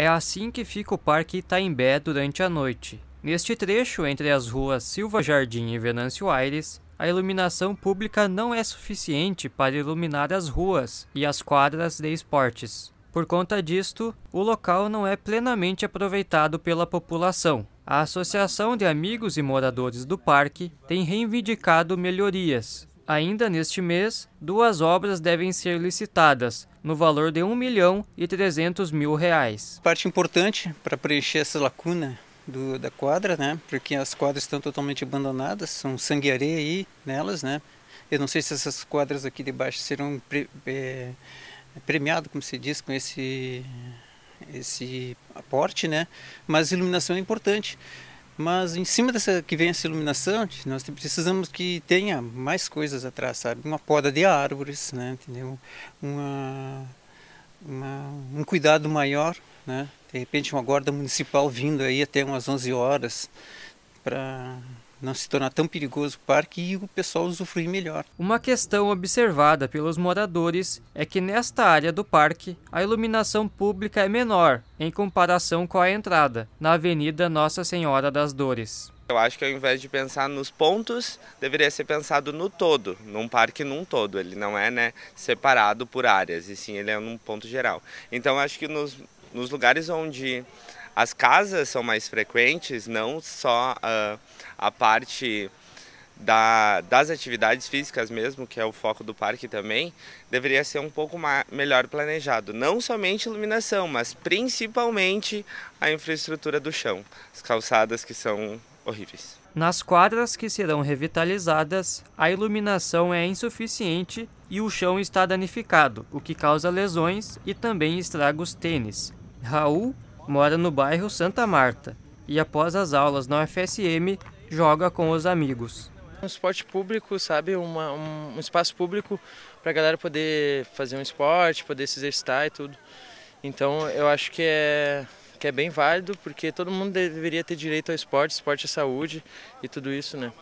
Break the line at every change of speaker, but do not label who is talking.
É assim que fica o Parque Itaimbé durante a noite. Neste trecho, entre as ruas Silva Jardim e Venâncio Aires, a iluminação pública não é suficiente para iluminar as ruas e as quadras de esportes. Por conta disto, o local não é plenamente aproveitado pela população. A Associação de Amigos e Moradores do Parque tem reivindicado melhorias Ainda neste mês, duas obras devem ser licitadas, no valor de 1 milhão e 300 mil reais.
Parte importante para preencher essa lacuna do, da quadra, né? Porque as quadras estão totalmente abandonadas, são sangue e areia aí nelas, né? Eu não sei se essas quadras aqui de baixo serão pre, é, premiadas, como se diz, com esse, esse aporte, né? Mas iluminação é importante. Mas em cima dessa que vem essa iluminação, nós precisamos que tenha mais coisas atrás, sabe? Uma poda de árvores, né? Entendeu? Uma, uma, um cuidado maior, né? De repente uma guarda municipal vindo aí até umas 11 horas para não se tornar tão perigoso o parque e o pessoal usufruir melhor. Uma questão observada
pelos moradores é que nesta área do parque a iluminação pública é menor em comparação com a entrada, na Avenida Nossa Senhora das Dores.
Eu acho que ao invés de pensar nos pontos, deveria ser pensado no todo, num parque num todo. Ele não é né, separado por áreas, e sim ele é num ponto geral. Então acho que nos nos lugares onde as casas são mais frequentes, não só uh, a parte da, das atividades físicas mesmo, que é o foco do parque também, deveria ser um pouco mais, melhor planejado. Não somente iluminação, mas principalmente a infraestrutura do chão, as calçadas que são horríveis.
Nas quadras que serão revitalizadas, a iluminação é insuficiente e o chão está danificado, o que causa lesões e também estraga os tênis. Raul mora no bairro Santa Marta e após as aulas na UFSM joga com os amigos. Um esporte público, sabe? Uma, um, um espaço público para a galera poder fazer um esporte, poder se exercitar e tudo. Então eu acho que é, que é bem válido, porque todo mundo deveria ter direito ao esporte, esporte é saúde e tudo isso, né?